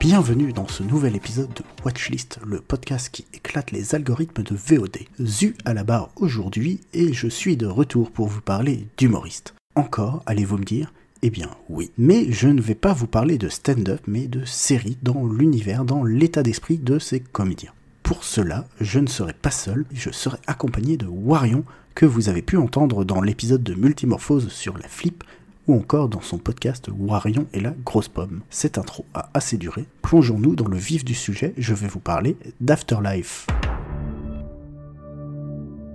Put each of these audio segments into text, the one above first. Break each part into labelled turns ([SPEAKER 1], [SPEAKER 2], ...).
[SPEAKER 1] Bienvenue dans ce nouvel épisode de Watchlist, le podcast qui éclate les algorithmes de VOD. ZU à la barre aujourd'hui et je suis de retour pour vous parler d'humoriste. Encore, allez-vous me dire eh bien oui. Mais je ne vais pas vous parler de stand-up, mais de séries dans l'univers, dans l'état d'esprit de ces comédiens. Pour cela, je ne serai pas seul, je serai accompagné de Warion, que vous avez pu entendre dans l'épisode de Multimorphose sur la flip, ou encore dans son podcast Warion et la grosse pomme. Cette intro a assez duré, plongeons-nous dans le vif du sujet, je vais vous parler d'Afterlife.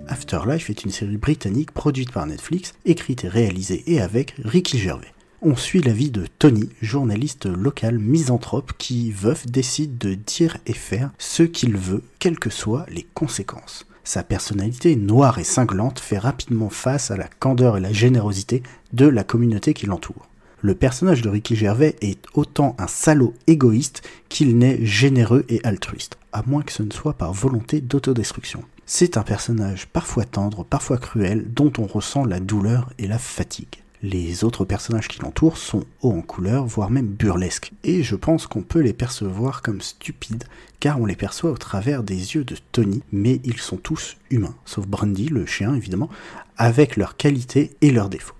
[SPEAKER 1] Afterlife est une série britannique produite par Netflix, écrite et réalisée et avec Ricky Gervais. On suit la vie de Tony, journaliste local misanthrope qui, veuf, décide de dire et faire ce qu'il veut, quelles que soient les conséquences. Sa personnalité noire et cinglante fait rapidement face à la candeur et la générosité de la communauté qui l'entoure. Le personnage de Ricky Gervais est autant un salaud égoïste qu'il n'est généreux et altruiste, à moins que ce ne soit par volonté d'autodestruction. C'est un personnage parfois tendre, parfois cruel, dont on ressent la douleur et la fatigue. Les autres personnages qui l'entourent sont hauts en couleur, voire même burlesques. Et je pense qu'on peut les percevoir comme stupides, car on les perçoit au travers des yeux de Tony, mais ils sont tous humains, sauf Brandy, le chien évidemment, avec leurs qualités et leurs défauts.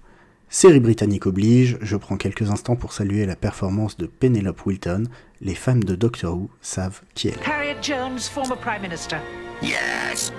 [SPEAKER 1] Série britannique oblige, je prends quelques instants pour saluer la performance de Penelope Wilton. Les femmes de Doctor Who savent qui elle est. Yes,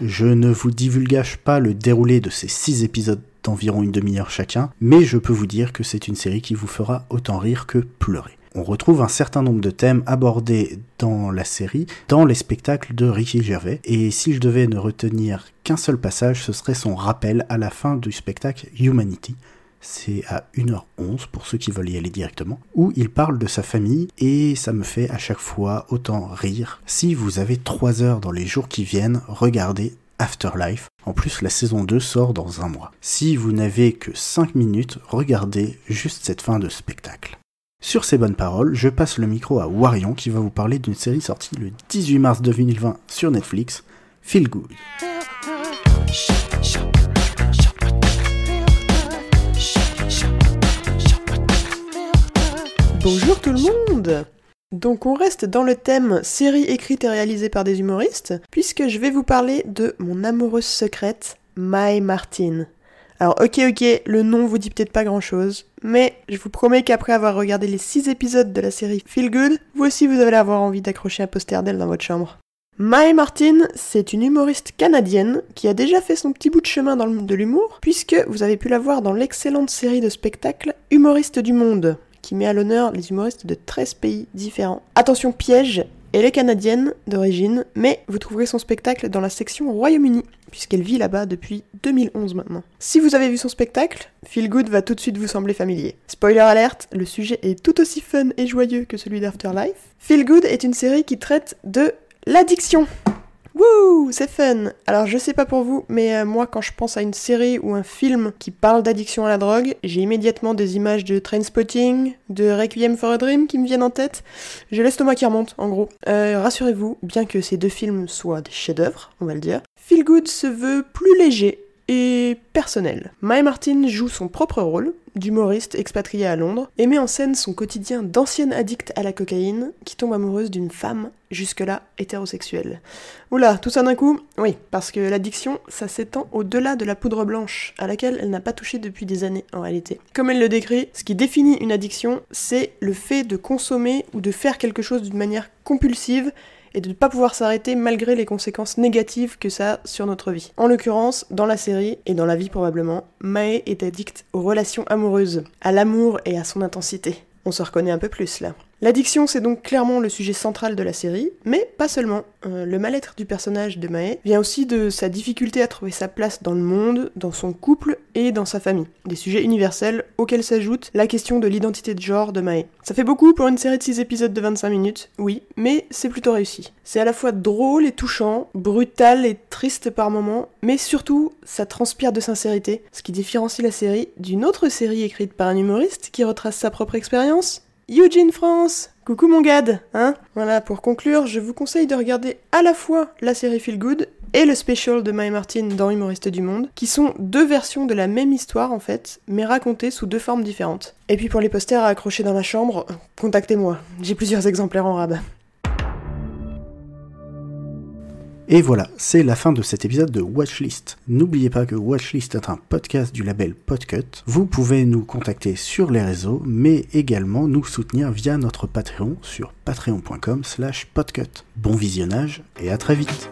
[SPEAKER 1] Je ne vous divulgage pas le déroulé de ces six épisodes d'environ une demi-heure chacun, mais je peux vous dire que c'est une série qui vous fera autant rire que pleurer. On retrouve un certain nombre de thèmes abordés dans la série, dans les spectacles de Ricky Gervais, et si je devais ne retenir qu'un seul passage, ce serait son rappel à la fin du spectacle Humanity, c'est à 1h11 pour ceux qui veulent y aller directement, où il parle de sa famille et ça me fait à chaque fois autant rire. Si vous avez 3 heures dans les jours qui viennent, regardez Afterlife. En plus, la saison 2 sort dans un mois. Si vous n'avez que 5 minutes, regardez juste cette fin de spectacle. Sur ces bonnes paroles, je passe le micro à Warion qui va vous parler d'une série sortie le 18 mars 2020 sur Netflix, Feel Good.
[SPEAKER 2] Bonjour tout le monde donc on reste dans le thème série écrite et réalisée par des humoristes, puisque je vais vous parler de mon amoureuse secrète, My Martin. Alors ok ok, le nom vous dit peut-être pas grand-chose, mais je vous promets qu'après avoir regardé les 6 épisodes de la série Feel Good, vous aussi vous allez avoir envie d'accrocher un poster d'elle dans votre chambre. Mae Martin, c'est une humoriste canadienne qui a déjà fait son petit bout de chemin dans le monde de l'humour, puisque vous avez pu la voir dans l'excellente série de spectacles Humoristes du Monde, qui met à l'honneur les humoristes de 13 pays différents. Attention piège, elle est canadienne d'origine, mais vous trouverez son spectacle dans la section Royaume-Uni, puisqu'elle vit là-bas depuis 2011 maintenant. Si vous avez vu son spectacle, Feel Good va tout de suite vous sembler familier. Spoiler alerte, le sujet est tout aussi fun et joyeux que celui d'Afterlife. Feel Good est une série qui traite de l'addiction. Wouh, c'est fun Alors je sais pas pour vous, mais euh, moi quand je pense à une série ou un film qui parle d'addiction à la drogue, j'ai immédiatement des images de Trainspotting, de Requiem for a Dream qui me viennent en tête. J'ai l'estomac qui remonte, en gros. Euh, rassurez-vous, bien que ces deux films soient des chefs-d'œuvre, on va le dire, Feel Good se veut plus léger et personnel. Mae Martin joue son propre rôle, d'humoriste expatrié à Londres, et met en scène son quotidien d'ancienne addict à la cocaïne qui tombe amoureuse d'une femme jusque-là hétérosexuelle. Oula, tout ça d'un coup Oui, parce que l'addiction, ça s'étend au-delà de la poudre blanche, à laquelle elle n'a pas touché depuis des années en réalité. Comme elle le décrit, ce qui définit une addiction, c'est le fait de consommer ou de faire quelque chose d'une manière compulsive et de ne pas pouvoir s'arrêter malgré les conséquences négatives que ça a sur notre vie. En l'occurrence, dans la série, et dans la vie probablement, Mae est addict aux relations amoureuses, à l'amour et à son intensité. On se reconnaît un peu plus là. L'addiction, c'est donc clairement le sujet central de la série, mais pas seulement. Euh, le mal-être du personnage de Mae vient aussi de sa difficulté à trouver sa place dans le monde, dans son couple et dans sa famille. Des sujets universels auxquels s'ajoute la question de l'identité de genre de Mae. Ça fait beaucoup pour une série de 6 épisodes de 25 minutes, oui, mais c'est plutôt réussi. C'est à la fois drôle et touchant, brutal et triste par moments, mais surtout, ça transpire de sincérité, ce qui différencie la série d'une autre série écrite par un humoriste qui retrace sa propre expérience, Eugene France Coucou mon gad hein Voilà, pour conclure, je vous conseille de regarder à la fois la série Feel Good et le special de my Martin dans Humoriste du Monde, qui sont deux versions de la même histoire en fait, mais racontées sous deux formes différentes. Et puis pour les posters à accrocher dans ma chambre, contactez-moi, j'ai plusieurs exemplaires en rab.
[SPEAKER 1] Et voilà, c'est la fin de cet épisode de Watchlist. N'oubliez pas que Watchlist est un podcast du label Podcut. Vous pouvez nous contacter sur les réseaux, mais également nous soutenir via notre Patreon sur patreon.com slash podcut. Bon visionnage et à très vite